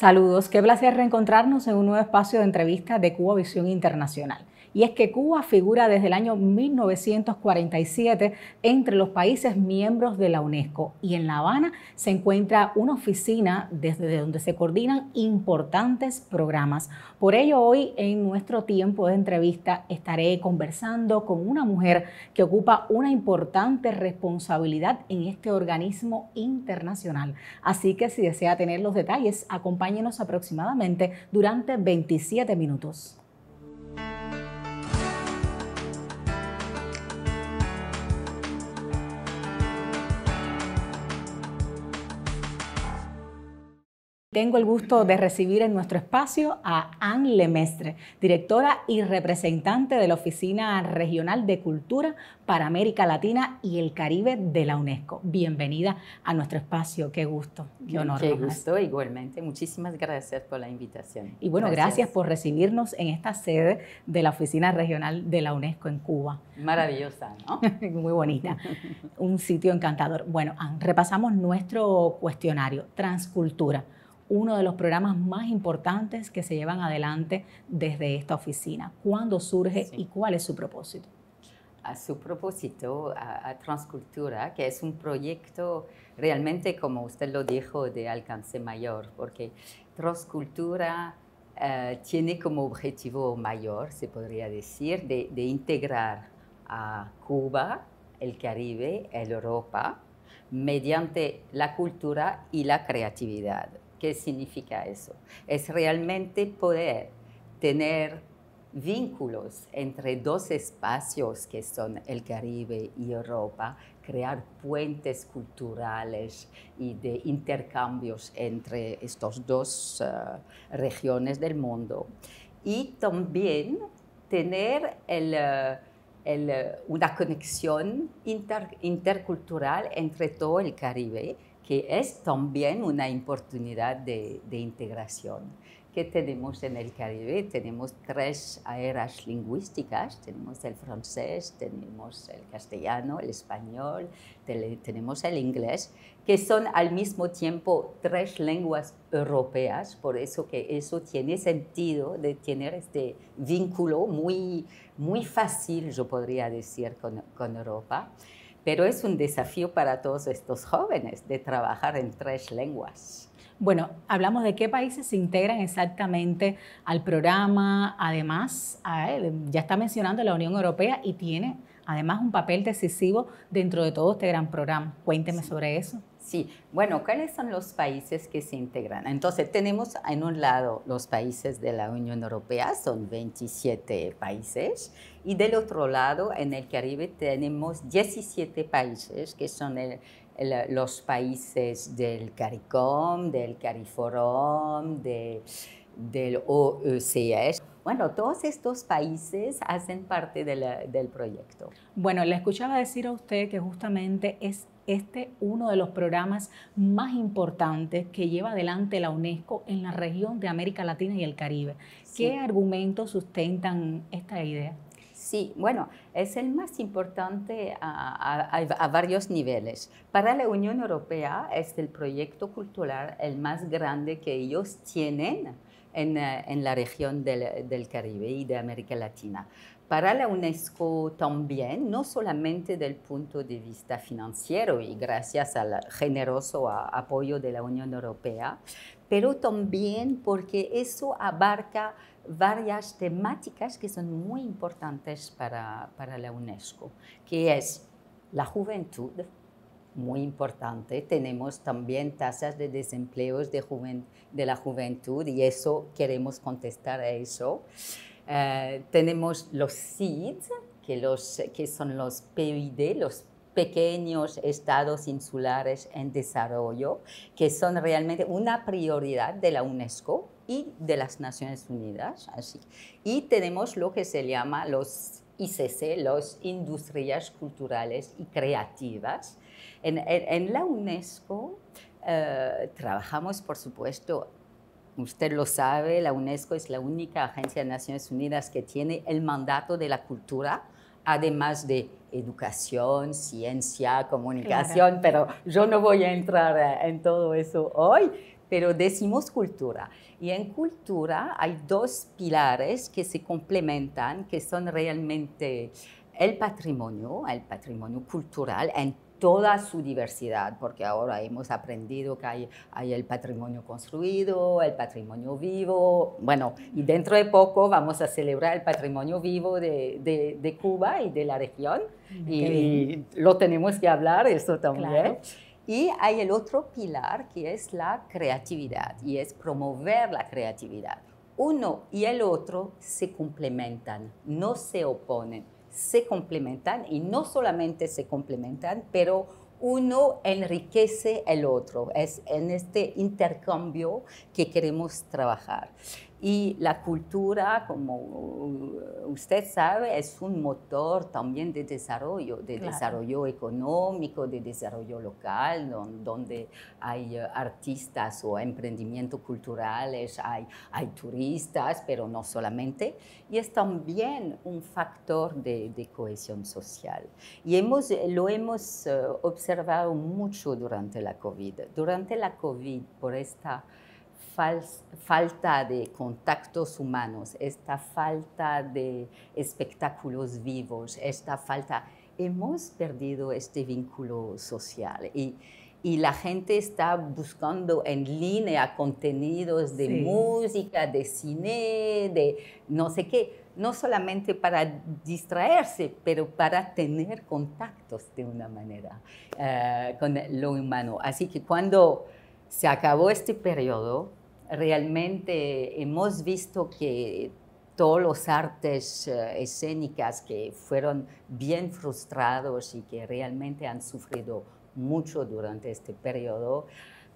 Saludos, qué placer reencontrarnos en un nuevo espacio de entrevista de Cuba Visión Internacional y es que Cuba figura desde el año 1947 entre los países miembros de la UNESCO y en La Habana se encuentra una oficina desde donde se coordinan importantes programas. Por ello hoy en nuestro tiempo de entrevista estaré conversando con una mujer que ocupa una importante responsabilidad en este organismo internacional. Así que si desea tener los detalles, acompáñenos aproximadamente durante 27 minutos. Tengo el gusto de recibir en nuestro espacio a Anne Lemestre, directora y representante de la Oficina Regional de Cultura para América Latina y el Caribe de la UNESCO. Bienvenida a nuestro espacio, qué gusto, qué honor. Qué gusto, igualmente. Muchísimas gracias por la invitación. Y bueno, gracias. por recibirnos en esta sede de la Oficina Regional de la UNESCO en Cuba. Maravillosa, ¿no? Muy bonita. Un sitio encantador. Bueno, Anne, repasamos nuestro cuestionario, transcultura uno de los programas más importantes que se llevan adelante desde esta oficina. ¿Cuándo surge y cuál es su propósito? A su propósito, a, Transcultura, que es un proyecto realmente, como usted lo dijo, de alcance mayor, porque Transcultura eh, tiene como objetivo mayor, se podría decir, de, de integrar a Cuba, el Caribe, el Europa, mediante la cultura y la creatividad. ¿Qué significa eso? Es realmente poder tener vínculos entre dos espacios que son el Caribe y Europa, crear puentes culturales y de intercambios entre estas dos eh, regiones del mundo. Y también tener eh, eh, una conexión intercultural entre todo el Caribe que es también una oportunidad de, integración. que tenemos en el Caribe? Tenemos tres eras lingüísticas, tenemos el francés, tenemos el castellano, el español, tenemos el inglés, que son al mismo tiempo tres lenguas europeas, por eso que eso tiene sentido de tener este vínculo muy, muy fácil, yo podría decir, con Europa. Pero es un desafío para todos estos jóvenes de trabajar en tres lenguas. Bueno, hablamos de qué países se integran exactamente al programa. Además, eh, ya está mencionando la Unión Europea y tiene además un papel decisivo dentro de todo este gran programa. Cuénteme sobre eso. Sí, bueno, ¿cuáles son los países que se integran? Entonces, tenemos en un lado los países de la Unión Europea, son 27 países, y del otro lado, en el Caribe, tenemos 17 países que son los países del CARICOM, del CARIFORUM, de del OECS. Bueno, todos estos países hacen parte del proyecto. Bueno, le escuchaba decir a usted que justamente es este uno de los programas más importantes que lleva adelante la UNESCO en la región de América Latina y el Caribe. ¿Qué argumentos sustentan esta idea? Sí, bueno, es el más importante a, a, varios niveles. Para la Unión Europea es el proyecto cultural el más grande que ellos tienen eh, en, la región del, del Caribe y de América Latina para la UNESCO también, no solamente del punto de vista financiero y gracias al generoso apoyo de la Unión Europea, pero también porque eso abarca varias temáticas que son muy importantes para, para la UNESCO, que es la juventud, muy importante. Tenemos también tasas de desempleo de, de la juventud y eso queremos contestar a eso. Eh, tenemos los seeds que, los, que son los PID, los pequeños estados insulares en desarrollo, que son realmente una prioridad de la UNESCO y de las Naciones Unidas. Así. Y tenemos lo que se llama los ICC, las industrias culturales y creativas, en, la UNESCO eh, trabajamos, por supuesto, usted lo sabe, la UNESCO es la única agencia de Naciones Unidas que tiene el mandato de la cultura, además de educación, ciencia, comunicación, pero yo no voy a entrar eh, en todo eso hoy, pero decimos cultura. Y en cultura hay dos pilares que se complementan, que son realmente el patrimonio, el patrimonio cultural en toda su diversidad, porque ahora hemos aprendido que hay, el patrimonio construido, el patrimonio vivo, bueno, y dentro de poco vamos a celebrar el patrimonio vivo de, Cuba y de la región, mm, y, lo tenemos que hablar, eso también. Y hay el otro pilar que es la creatividad, y es promover la creatividad. Uno y el otro se complementan, no se oponen se complementan y no solamente se complementan, pero uno enriquece el otro. Es en este intercambio que queremos trabajar. Y la cultura, como usted sabe, es un motor también de desarrollo, de desarrollo económico, de desarrollo local, donde hay eh, artistas o emprendimientos culturales, hay, hay turistas, pero no solamente. Y es también un factor de, de cohesión social. Y hemos, eh, lo hemos eh, observado mucho durante la COVID. Durante la COVID, por esta falta de contactos humanos, esta falta de espectáculos vivos, esta falta, hemos perdido este vínculo social y, la gente está buscando en línea contenidos de música, de cine, de no sé qué, no solamente para distraerse, pero para tener contactos de una manera eh, con lo humano. Así que cuando se acabó este periodo, realmente hemos visto que todos los artes eh, escénicas que fueron bien frustrados y que realmente han sufrido mucho durante este periodo,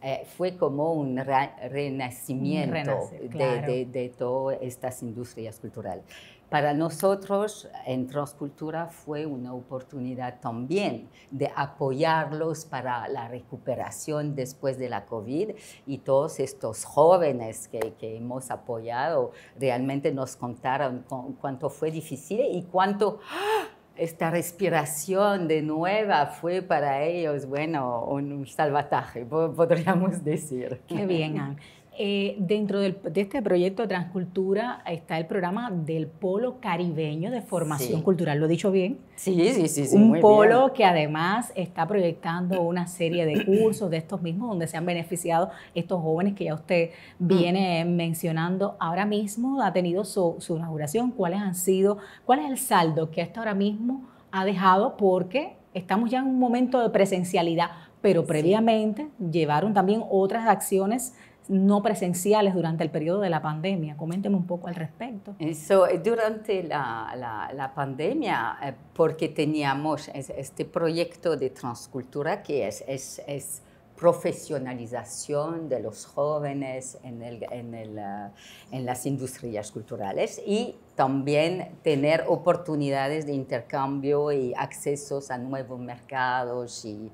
eh, fue como un renacimiento de, todas estas industrias culturales. Para nosotros en Transcultura fue una oportunidad también de apoyarlos para la recuperación después de la COVID y todos estos jóvenes que, hemos apoyado realmente nos contaron cuánto fue difícil y cuánto ¡ah! esta respiración de nueva fue para ellos, bueno, un salvataje, podríamos decir. Qué bien, Anne. Eh, dentro de este proyecto de Transcultura está el programa del Polo Caribeño de Formación Cultural, ¿lo he dicho bien? Sí, sí, sí. sí Un polo que además está proyectando una serie de cursos de estos mismos donde se han beneficiado estos jóvenes que ya usted mm. viene mencionando ahora mismo, ha tenido su, inauguración, cuáles han sido, cuál es el saldo que hasta ahora mismo ha dejado porque estamos ya en un momento de presencialidad, pero previamente llevaron también otras acciones no presenciales durante el periodo de la pandemia. Coménteme un poco al respecto. Eh, durante la, la, pandemia, eh, porque teníamos este proyecto de transcultura que es, es, es profesionalización de los jóvenes en, el, en, el, eh, en, las industrias culturales y también tener oportunidades de intercambio y accesos a nuevos mercados y,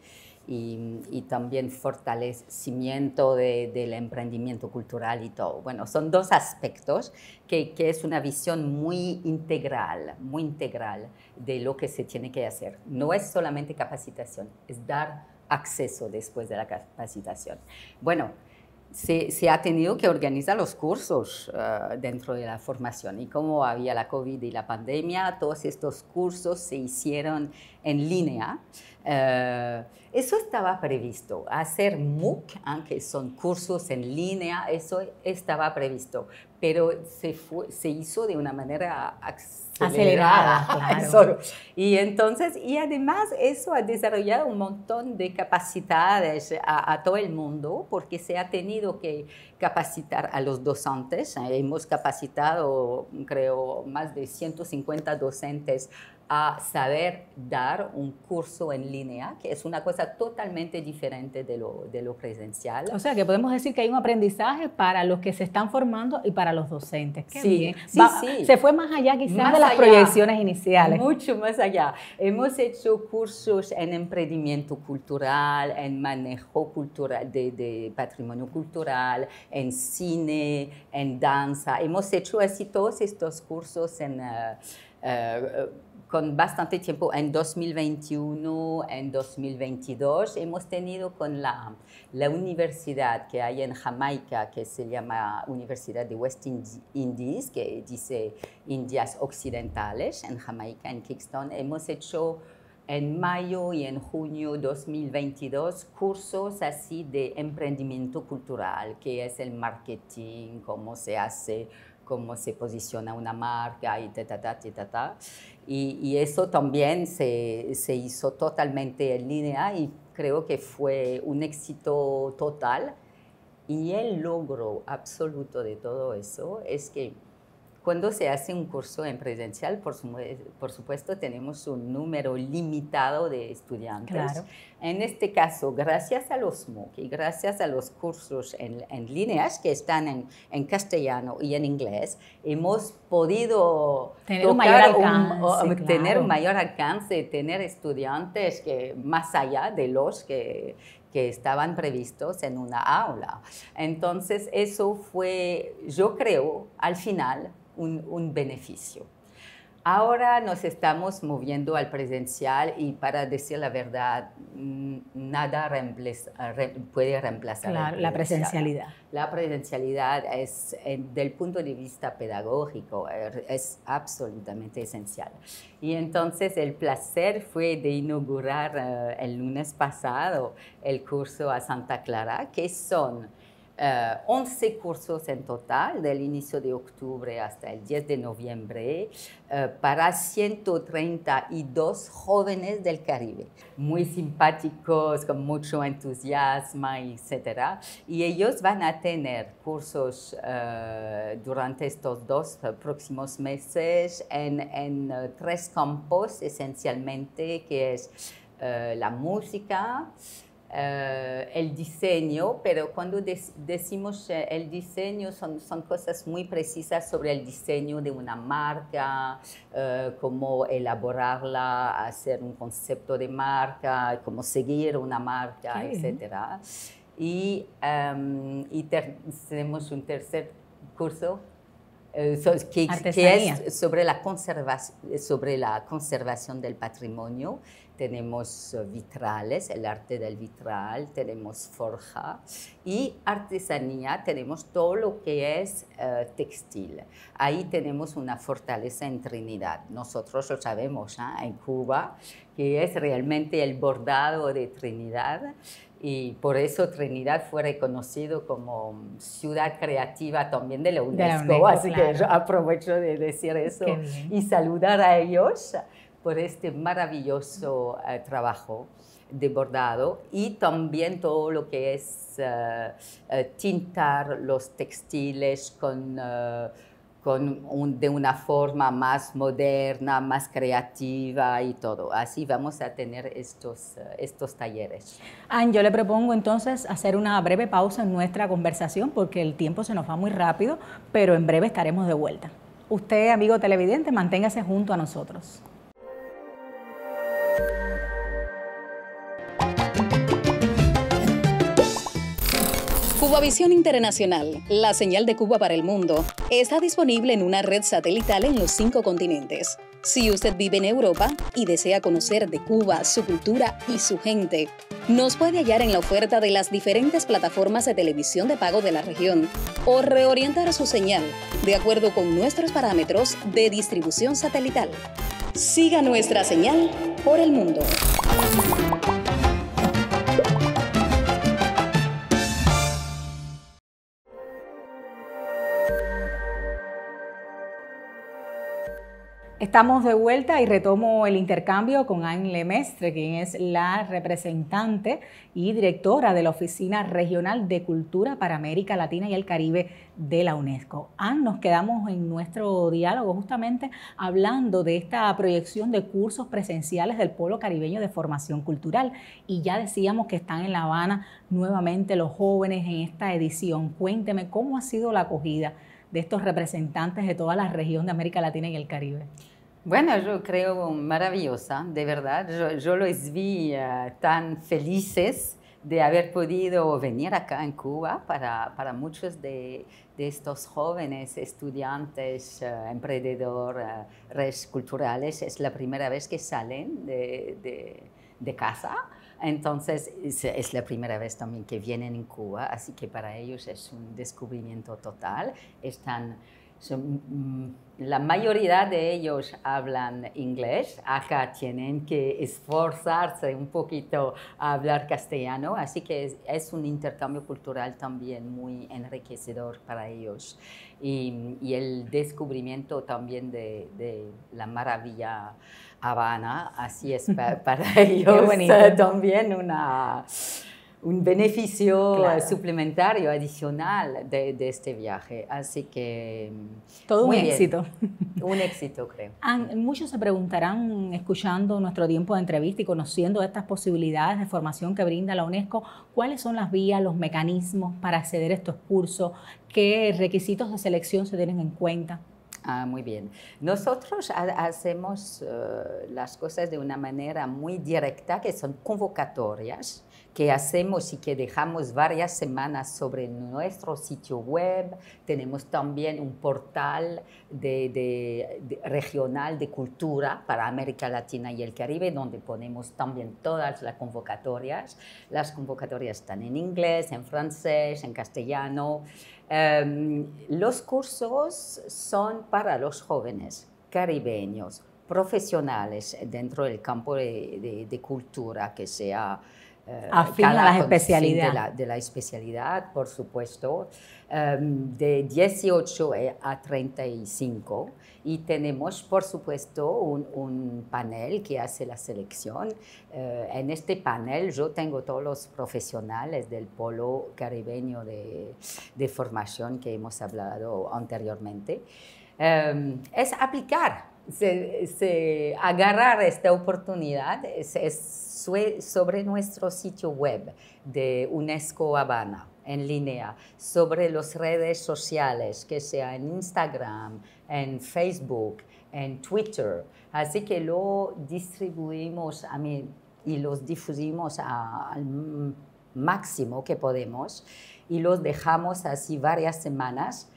y, también fortalecimiento del emprendimiento cultural y todo. Bueno, son dos aspectos que, es una visión muy integral, muy integral de lo que se tiene que hacer. No es solamente capacitación, es dar acceso después de la capacitación. Bueno, se, ha tenido que organizar los cursos eh, dentro de la formación y como había la COVID y la pandemia, todos estos cursos se hicieron en línea. Eh, eso estaba previsto, hacer MOOC, aunque ah, son cursos en línea, eso estaba previsto, pero se, se hizo de una manera acelerada. Y entonces, y además eso ha desarrollado un montón de capacidades a, a, todo el mundo, porque se ha tenido que capacitar a los docentes, hemos capacitado creo más de 150 docentes a saber dar un curso en línea, que es una cosa totalmente diferente de lo, presencial. O sea, que podemos decir que hay un aprendizaje para los que se están formando y para los docentes. sí, Sí, Se fue más allá quizás de las proyecciones iniciales. Mucho más allá. Hemos hecho cursos en emprendimiento cultural, en manejo cultural de, patrimonio cultural, en cine, en danza. Hemos hecho así todos estos cursos en... Eh, eh, con bastante tiempo, en 2021, en 2022, hemos tenido con la, la, universidad que hay en Jamaica, que se llama Universidad de West Indies, que dice Indias Occidentales, en Jamaica, en Kingston, hemos hecho en mayo y en junio 2022 cursos así de emprendimiento cultural, que es el marketing, cómo se hace cómo se posiciona una marca y ta, ta, ta, ta, ta. Y, eso también se, se, hizo totalmente en línea y creo que fue un éxito total. Y el logro absoluto de todo eso es que cuando se hace un curso en presencial, por, eh, supuesto, tenemos un número limitado de estudiantes. En este caso, gracias a los MOOC y gracias a los cursos en, líneas que están en, castellano y en inglés, hemos podido tener un mayor alcance, un, tener estudiantes que más allá de los que, que estaban previstos en una aula. Entonces, eso fue, yo creo, al final, un, beneficio. Ahora nos estamos moviendo al presencial y para decir la verdad, mm, nada puede reemplazar la presencialidad. La presencialidad es, del punto de vista pedagógico, er, es absolutamente esencial. Y entonces el placer fue de inaugurar eh, el lunes pasado el curso a Santa Clara, que son 11 eh, cursos en total, del inicio de octubre hasta el 10 de noviembre, eh, para 132 jóvenes del Caribe, muy simpáticos, con mucho entusiasmo, etc. Y ellos van a tener cursos eh, durante estos dos próximos meses en, en tres campos esencialmente, que es la música, eh, el diseño, pero cuando decimos eh, el diseño son, son cosas muy precisas sobre el diseño de una marca, eh, cómo elaborarla, hacer un concepto de marca, cómo seguir una marca, etc. Y, em, y tenemos un tercer curso que, es sobre la, sobre la conservación del patrimonio tenemos eh, vitrales, el arte del vitral, tenemos forja y artesanía, tenemos todo lo que es eh, textil. Ahí tenemos una fortaleza en Trinidad. Nosotros lo sabemos ¿ah? en Cuba, que es realmente el bordado de Trinidad y por eso Trinidad fue reconocido como ciudad creativa también de la UNESCO, así que aprovecho de decir eso y saludar a ellos por este maravilloso eh, trabajo de bordado y también todo lo que es eh, eh, tintar los textiles con, con de una forma más moderna, más creativa y todo. Así vamos a tener estos, estos talleres. Ah, yo le propongo entonces hacer una breve pausa en nuestra conversación porque el tiempo se nos va muy rápido, pero en breve estaremos de vuelta. Usted, amigo televidente, manténgase junto a nosotros. Cubavisión Internacional, la señal de Cuba para el mundo, está disponible en una red satelital en los cinco continentes. Si usted vive en Europa y desea conocer de Cuba, su cultura y su gente, nos puede hallar en la oferta de las diferentes plataformas de televisión de pago de la región o reorientar su señal de acuerdo con nuestros parámetros de distribución satelital. Siga nuestra señal por el mundo. Estamos de vuelta y retomo el intercambio con Anne Lemestre, quien es la representante y directora de la Oficina Regional de Cultura para América Latina y el Caribe de la UNESCO. Anne, nos quedamos en nuestro diálogo justamente hablando de esta proyección de cursos presenciales del pueblo caribeño de formación cultural. Y ya decíamos que están en La Habana nuevamente los jóvenes en esta edición. Cuénteme cómo ha sido la acogida de estos representantes de toda la región de América Latina y el Caribe? Bueno, yo creo maravillosa, de verdad. Yo, los vi eh, tan felices de haber podido venir acá en Cuba para, para muchos de, de, estos jóvenes estudiantes, eh, emprendedores eh, culturales. Es la primera vez que salen de, de, de casa entonces, es, la primera vez también que vienen en Cuba, así que para ellos es un descubrimiento total. Están, mm, la mayoría de ellos hablan inglés, acá tienen que esforzarse un poquito a hablar castellano, así que es, un intercambio cultural también muy enriquecedor para ellos. Y, el descubrimiento también de, de la maravilla Habana, así es para ellos eh, también una, un beneficio suplementario, adicional de, este viaje. Así que... Mm, Todo un éxito. Un éxito, creo. muchos se preguntarán, escuchando nuestro tiempo de entrevista y conociendo estas posibilidades de formación que brinda la UNESCO, cuáles son las vías, los mecanismos para acceder a estos cursos, qué requisitos de selección se tienen en cuenta. Ah, muy bien. Nosotros hacemos eh, las cosas de una manera muy directa, que son convocatorias que hacemos y que dejamos varias semanas sobre nuestro sitio web. Tenemos también un portal de, regional de cultura para América Latina y el Caribe, donde ponemos también todas las convocatorias. Las convocatorias están en inglés, en francés, en castellano. Em, los cursos son para los jóvenes caribeños profesionales dentro del campo de, de cultura, que sea eh, la especialidad. De la, especialidad, por supuesto, em, de 18 eh, a 35. Y tenemos, por supuesto, un, panel que hace la selección. Eh, en este panel yo tengo todos los profesionales del polo caribeño de, formación que hemos hablado anteriormente. Em, es aplicar se, agarrar esta oportunidad es, sobre nuestro sitio web de UNESCO Habana en línea, sobre las redes sociales, que sea en Instagram, en Facebook, en Twitter. Así que lo distribuimos a mí, y los difundimos al máximo que podemos y los dejamos así varias semanas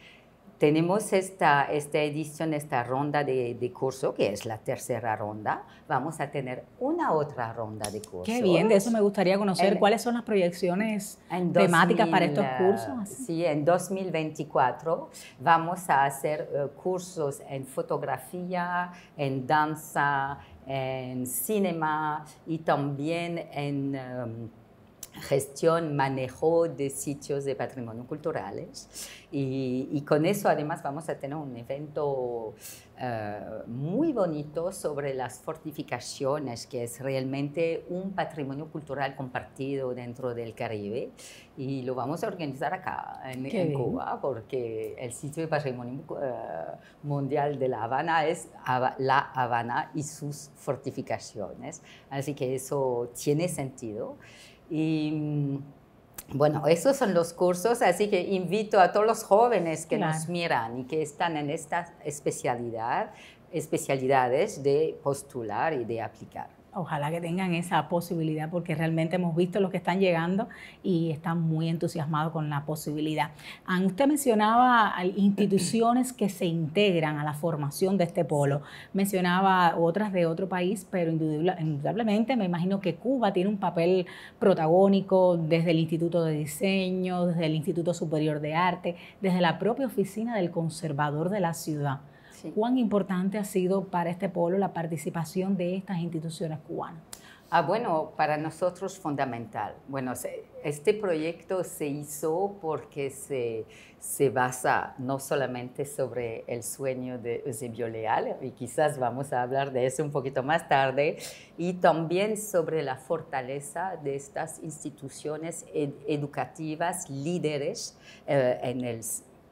tenemos esta, esta edición, esta ronda de, de, curso, que es la tercera ronda. Vamos a tener una otra ronda de curso. Qué bien, de eso me gustaría conocer. ¿Cuáles son las proyecciones temáticas para estos cursos? Eh, sí, en 2024 vamos a hacer eh, cursos en fotografía, en danza, en cinema y también en... Em, gestión, manejo de sitios de patrimonio culturales. Y, con eso además vamos a tener un evento eh, muy bonito sobre las fortificaciones, que es realmente un patrimonio cultural compartido dentro del Caribe. Y lo vamos a organizar acá, en, Cuba, porque el sitio de patrimonio eh, mundial de La Habana es La Habana y sus fortificaciones. Así que eso tiene sentido. Y bueno, esos son los cursos, así que invito a todos los jóvenes que nos miran y que están en esta especialidad, especialidades de postular y de aplicar ojalá que tengan esa posibilidad porque realmente hemos visto los que están llegando y están muy entusiasmados con la posibilidad. Usted mencionaba instituciones que se integran a la formación de este polo, mencionaba otras de otro país, pero indudablemente me imagino que Cuba tiene un papel protagónico desde el Instituto de Diseño, desde el Instituto Superior de Arte, desde la propia oficina del conservador de la ciudad. ¿Cuán importante ha sido para este pueblo la participación de estas instituciones cubanas? Ah, bueno, para nosotros fundamental. Bueno, este proyecto se hizo porque se, se basa no solamente sobre el sueño de Eusebio Leal, y quizás vamos a hablar de eso un poquito más tarde, y también sobre la fortaleza de estas instituciones educativas líderes eh, en el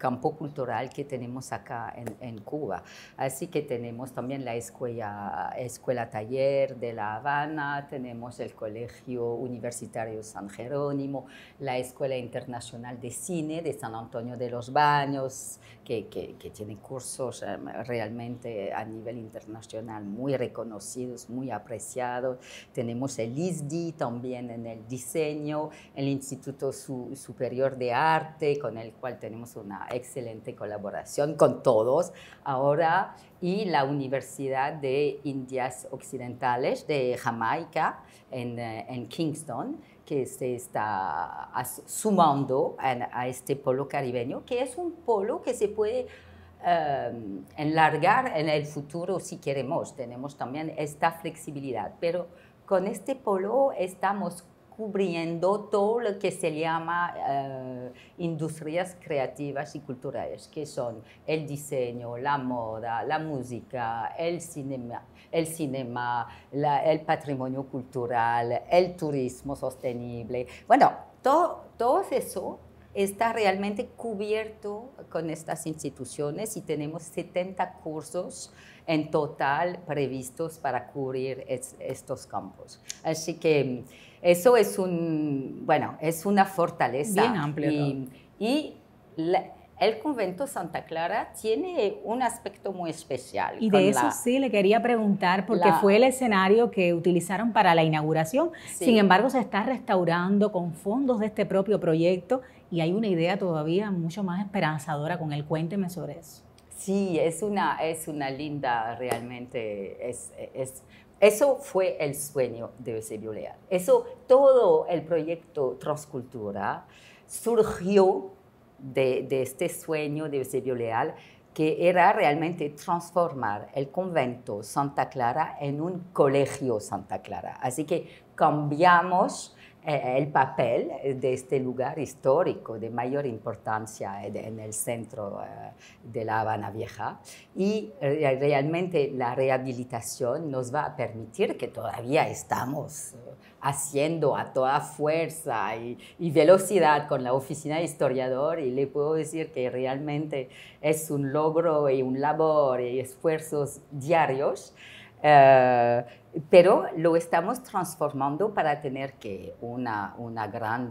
campo cultural que tenemos acá en, Cuba. Así que tenemos también la escuela, escuela taller de La Habana, tenemos el Colegio Universitario San Jerónimo, la Escuela Internacional de Cine de San Antonio de los Baños, que, que, que tiene cursos em, realmente a nivel internacional muy reconocidos, muy apreciados. Tenemos el ISDI también en el diseño, el Instituto Superior de Arte, con el cual tenemos una excelente colaboración con todos ahora y la Universidad de Indias Occidentales de Jamaica en, eh, en Kingston que se está sumando a, este polo caribeño, que es un polo que se puede eh, enlargar en el futuro si queremos. Tenemos también esta flexibilidad, pero con este polo estamos cubriendo todo lo que se llama eh, industrias creativas y culturales, que son el diseño, la moda, la música, el cine, el, cinema el patrimonio cultural, el turismo sostenible. Bueno, todo, todo eso está realmente cubierto con estas instituciones y tenemos 70 cursos en total previstos para cubrir estos campos. Así que eso es un, bueno, es una fortaleza. Bien amplio. Y, el convento Santa Clara tiene un aspecto muy especial. Y de eso sí le quería preguntar, porque fue el escenario que utilizaron para la inauguración. Sin embargo, se está restaurando con fondos de este propio proyecto y hay una idea todavía mucho más esperanzadora con él. Cuénteme sobre eso. Sí, es una, es una linda, realmente, es eso fue el sueño de Eusebio Leal. Eso, todo el proyecto Transcultura surgió de, de este sueño de Eusebio Leal, que era realmente transformar el convento Santa Clara en un colegio Santa Clara. Así que cambiamos el papel eh, e de este lugar histórico de mayor importancia en el centro eh, de La Habana Vieja y eh, realmente la rehabilitación nos va a permitir que todavía estamos haciendo a toda fuerza y, velocidad con la oficina de historiador y le puedo decir que realmente es un logro y un labor y esfuerzos diarios eh, pero lo estamos transformando para tener que una, una gran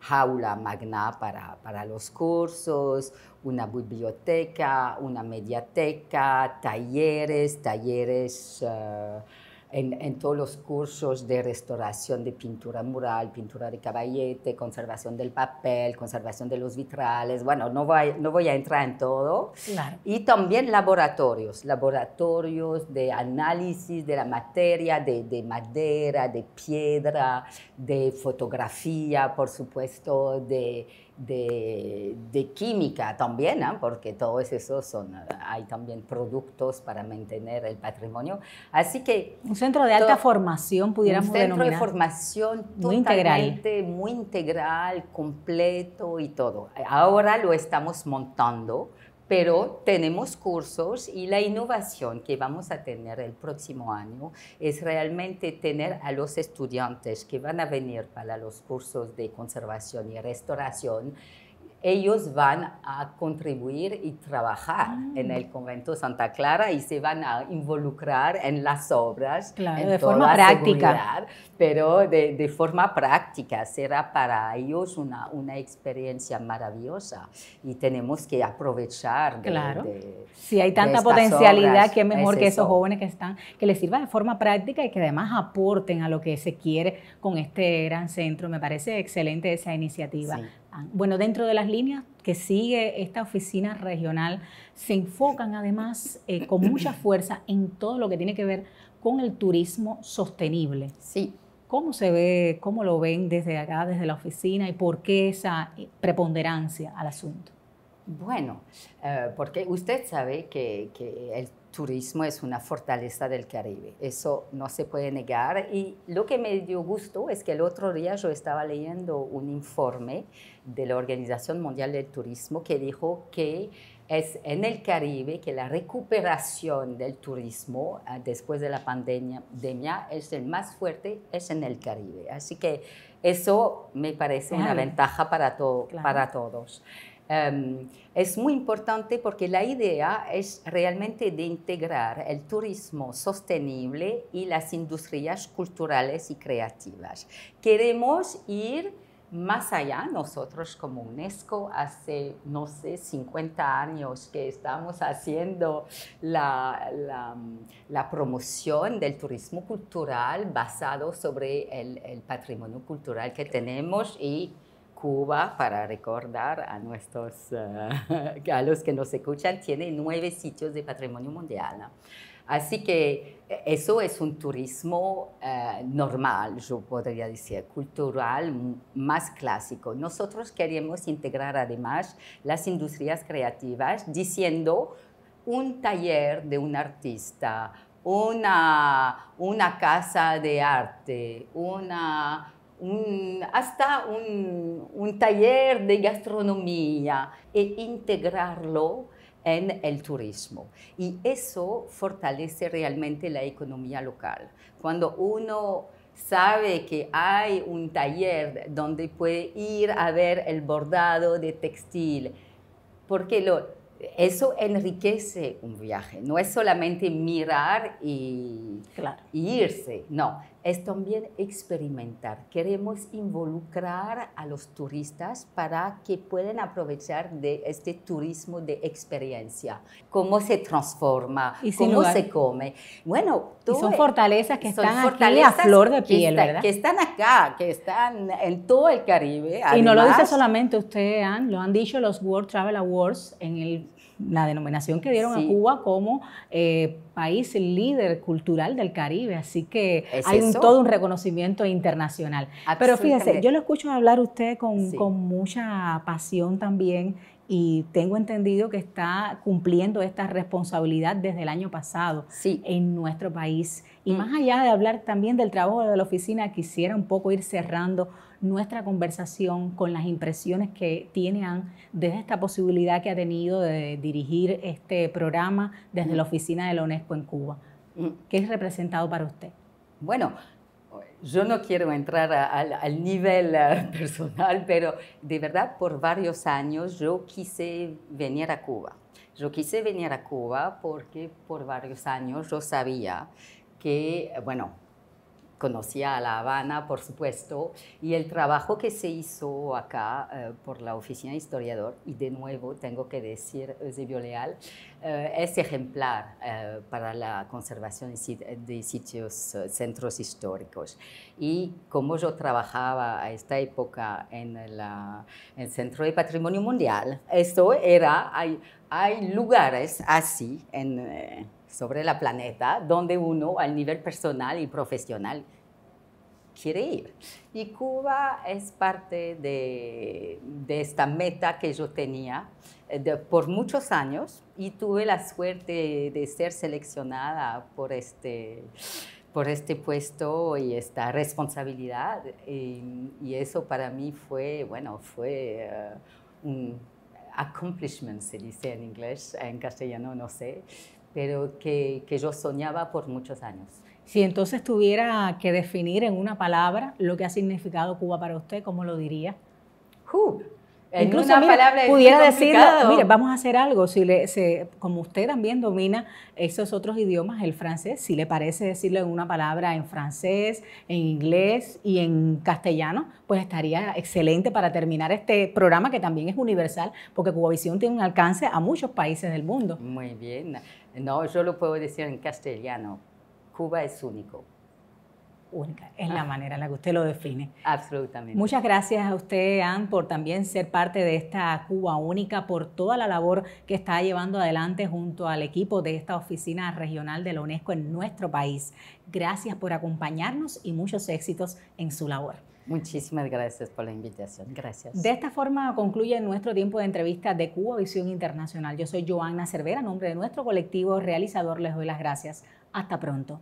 jaula magna para, los cursos, una biblioteca, una mediateca, talleres, talleres... Eh, en, todos los cursos de restauración de pintura mural, pintura de caballete, conservación del papel, conservación de los vitrales. Bueno, no voy, no voy a entrar en todo. Y también laboratorios, laboratorios de análisis de la materia, de, madera, de piedra, de fotografía, por supuesto, de de, química también, ¿ah? porque todos eso son, hay también productos para mantener el patrimonio. Así que... Un centro de alta formación, pudiéramos denominar. Un centro de formación muy totalmente, muy integral, completo y todo. Ahora lo estamos montando pero tenemos cursos y la innovación que vamos a tener el próximo año es realmente tener a los estudiantes que van a venir para los cursos de conservación y restauración ellos van a contribuir y trabajar ah. en el convento Santa Clara y se van a involucrar en las obras de forma práctica. Pero de, forma práctica será para ellos una, una experiencia maravillosa y tenemos que aprovechar. claro. si hay tanta potencialidad, qué mejor que esos jóvenes que están, que les sirva de forma práctica y que además aporten a lo que se quiere con este gran centro. Me parece excelente esa iniciativa. Bueno, dentro de las líneas que sigue esta oficina regional, se enfocan además eh, con mucha fuerza en todo lo que tiene que ver con el turismo sostenible. Sí. ¿Cómo se ve, cómo lo ven desde acá, desde la oficina y por qué esa eh, preponderancia al asunto? Bueno, eh, porque usted sabe que, el turismo es una fortaleza del Caribe, eso no se puede negar. Y lo que me dio gusto es que el otro día yo estaba leyendo un informe de la Organización Mundial del Turismo que dijo que es en el Caribe que la recuperación del turismo ah, después de la pandemia es el más fuerte, es en el Caribe. Así que eso me parece una ventaja para, para todos. Em, es muy importante porque la idea es realmente de integrar el turismo sostenible y las industrias culturales y creativas. Queremos ir más allá, nosotros como UNESCO hace, no sé, 50 años que estamos haciendo la, promoción del turismo cultural basado sobre el, el patrimonio cultural que tenemos y Cuba, para recordar a nuestros, eh, a los que nos escuchan, tiene nueve sitios de patrimonio mundial. Así que eh, eso es un turismo eh, normal, yo podría decir, cultural, más clásico. Nosotros queremos integrar además las industrias creativas diciendo un taller de un artista, una, una casa de arte, una hasta un, taller de gastronomía e integrarlo en el turismo. Y eso fortalece realmente la economía local. Cuando uno sabe que hay un taller donde puede ir a ver el bordado de textil, porque lo, eso enriquece un viaje, no es solamente mirar y, y irse, no, es también experimentar. Queremos involucrar a los turistas para que puedan aprovechar de este turismo de experiencia. Cómo se transforma, cómo se come. Bueno, y son fortalezas que están aquí a flor de piel, que están acá, que están en todo el Caribe. y no lo dice solamente usted, lo han dicho los World Travel Awards en el la denominación que dieron a Cuba como eh, país líder cultural del Caribe. Así que hay un, todo un reconocimiento internacional. Pero fíjese, yo lo escucho hablar usted con, mucha pasión también y tengo entendido que está cumpliendo esta responsabilidad desde el año pasado en nuestro país. Y mm. más allá de hablar también del trabajo de la oficina, quisiera un poco ir cerrando nuestra conversación con las impresiones que tiene Anne desde esta posibilidad que ha tenido de dirigir este programa desde la oficina de la UNESCO en Cuba. ¿Qué es representado para usted? Bueno, yo no quiero entrar al nivel eh, personal, pero de verdad por varios años yo quise venir a Cuba. Yo quise venir a Cuba porque por varios años yo sabía que, bueno, conocía a La Habana, por supuesto, y el trabajo que se hizo acá eh, por la Oficina de Historiador, y de nuevo tengo que decir, Eusebio Leal, eh, es ejemplar eh, para la conservación de sitios, centros históricos. Y como yo trabajaba a esta época en el Centro de Patrimonio Mundial, esto era, hay, hay lugares así en sobre la planeta donde uno al nivel personal y profesional quiere ir. Y Cuba es parte de, de esta meta que yo tenía eh, por muchos años y tuve la suerte de ser seleccionada por este, por este puesto y esta responsabilidad. Y, eso para mí fue, bueno, fue eh, un accomplishment, se dice en inglés, en castellano no sé, pero que, yo soñaba por muchos años. Si entonces tuviera que definir en una palabra lo que ha significado Cuba para usted, ¿cómo lo diría? Uh, en Incluso, pudiera decirlo, mire, vamos a hacer algo, si le, como usted también domina esos otros idiomas, el francés, si le parece decirlo en una palabra en francés, en inglés y en castellano, pues estaría excelente para terminar este programa que también es universal, porque Cubavisión tiene un alcance a muchos países del mundo. Muy bien. No, yo lo puedo decir en castellano. Cuba es único. Única, es la manera en la que usted lo define. Absolutamente. Muchas gracias a usted, Anne, por también ser parte de esta Cuba única, por toda la labor que está llevando adelante junto al equipo de esta oficina regional de la UNESCO en nuestro país. Gracias por acompañarnos y muchos éxitos en su labor. Muchísimas gracias por la invitación. Gracias. De esta forma concluye nuestro tiempo de entrevista de Cuba Visión Internacional. Yo soy Joana Cervera, nombre de nuestro colectivo realizador les doy las gracias. Hasta pronto.